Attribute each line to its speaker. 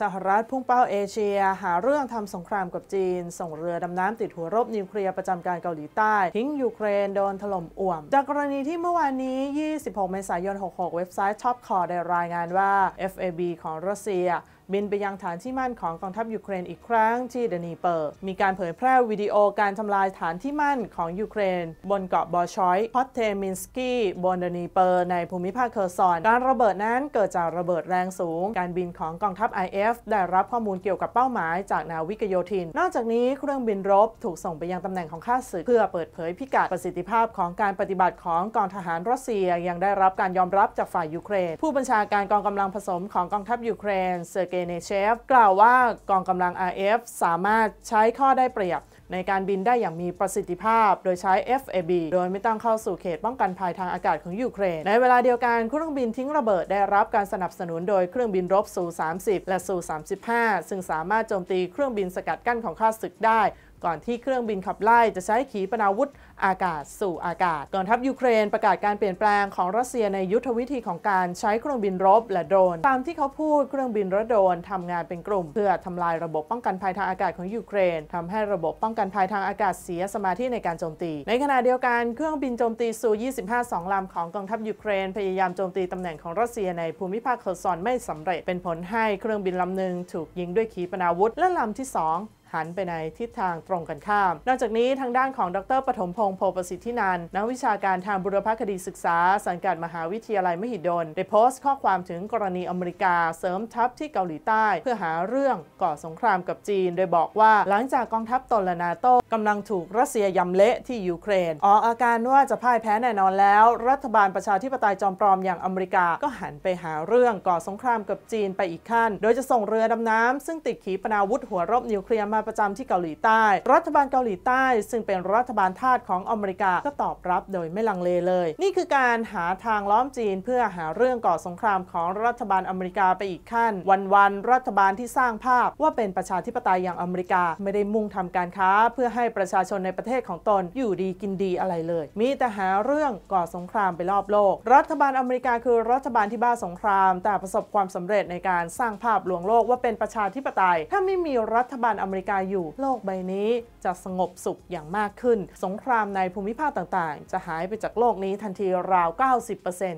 Speaker 1: สหรัฐพุ่งเป้าเอเชีย หาเรื่องทำสงครามกับจีน ส่งเรือดำน้ำติดหัวรบนิวเคลียร์ประจำการเกาหลีใต้ ทิ้งยูเครนโดนถล่มอ่วม จากกรณีที่เมื่อวานนี้ 26 เมษายน 66 เว็บไซต์ Topcor ได้รายงานว่า FAB ของรัสเซียบินไปยังฐานที่มั่นของกองทัพยูเครนอีกครั้งที่เดนีเปอร์ มีการเผยแพร่วิดีโอการทำลายฐานที่มั่นของยูเครน บนเกาะบอชอยฮอตเทมินสกี้บนเดนีเปอร์ในภูมิภาคเคอร์ซอน การระเบิดนั้นเกิดจากระเบิดแรงสูง การบินของกองทัพ IF ได้รับข้อมูลเกี่ยวกับเป้าหมายจากนาวิกโยธิน นอกจากนี้เครื่องบินรบถูกส่งไปยังตำแหน่งของข้าศึกเพื่อเปิดเผยพิกัดประสิทธิภาพของการปฏิบัติของกองทหารรัสเซียยังได้รับการยอมรับจากฝ่ายยูเครน ผู้บัญชาการกองกำลังผสมของกองทัพยูเครนเซอร์เกเนเชฟกล่าวว่ากองกำลัง RF สามารถใช้ข้อได้เปรียบในการบินได้อย่างมีประสิทธิภาพ โดยใช้ FAB โดยไม่ต้องเข้าสู่เขตป้องกันภัยทางอากาศของยูเครนในเวลาเดียวกันเครื่องบินทิ้งระเบิดได้รับการสนับสนุนโดยเครื่องบินรบซู30และซู35ซึ่งสามารถโจมตีเครื่องบินสกัดกั้นของข้าศึกได้ก่อนที่เครื่องบินขับไล่จะใช้ขีปนาวุธอากาศสู่อากาศกองทัพยูเครนประกาศการเปลี่ยนแปลงของรัสเซียในยุทธวิธีของการใช้เครื่องบินรบและโดรนตามที่เขาพูดเครื่องบินระโดนทำงานเป็นกลุ่มเพื่อทำลายระบบป้องกันภัยทางอากาศของยูเครนทำให้ระบบป้องกันภัยทางอากาศเสียสมาธิในการโจมตีในขณะเดียวกันเครื่องบินโจมตีซู25สองลำของกองทัพยูเครน พยายามโจมตีตำแหน่งของรัสเซีย ในภูมิภาคเคอร์ซอนไม่สำเร็จเป็นผลให้เครื่องบินลำหนึ่งถูกยิงด้วยขีปนาวุธและลำที่ 2หันไปในทิศทางตรงกันข้าม นอกจากนี้ทางด้านของดรปฐมพงศ์โพประสิทธินันนักวิชาการทางบุรพคดีศึกษาสังกัดมหาวิทยาลัยมหิดลได้โพสต์ข้อความถึงกรณีอเมริกาเสริมทัพที่เกาหลีใต้เพื่อหาเรื่องก่อสงครามกับจีน โดยบอกว่าหลังจากกองทัพตนและนาโต้กำลังถูกรัสเซียยำเละที่ยูเครนออกอาการว่าจะพ่ายแพ้แน่นอนแล้ว รัฐบาลประชาธิปไตยจอมปลอมอย่างอเมริกาก็หันไปหาเรื่องก่อสงครามกับจีนไปอีกขั้น โดยจะส่งเรือดำน้ำซึ่งติดขีปนาวุธหัวรบนิวเคลียร์มาาประจำที่เกาหลีใต้ รัฐบาลเกาหลีใต้ ซึ่งเป็นรัฐบาลทาสของอเมริกาก็ตอบรับ โดยไม่ลังเลเลย นี่คือการหาทางล้อมจีน เพื่อหาเรื่องก่อสงครามของรัฐบาลอเมริกาไปอีกขั้น วันๆรัฐบาลที่สร้างภาพว่าเป็นประชาธิปไตยอย่างอเมริกา ไม่ได้มุ่งทำการค้า เพื่อให้ประชาชนในประเทศของตนอยู่ดีกินดีอะไรเลย มีแต่หาเรื่องก่อสงครามไปรอบโลก รัฐบาลอเมริกาคือ รัฐบาลที่บ้าสงคราม แต่ประสบความสำเร็จในการสร้างภาพลวงโลกว่าเป็นประชาธิปไตย ถ้าไม่มีรัฐบาลอเมริกากาอยู่โลกใบนี้จะสงบสุขอย่างมากขึ้น สงครามในภูมิภาคต่างๆ จะหายไปจากโลกนี้ทันทีราว 90%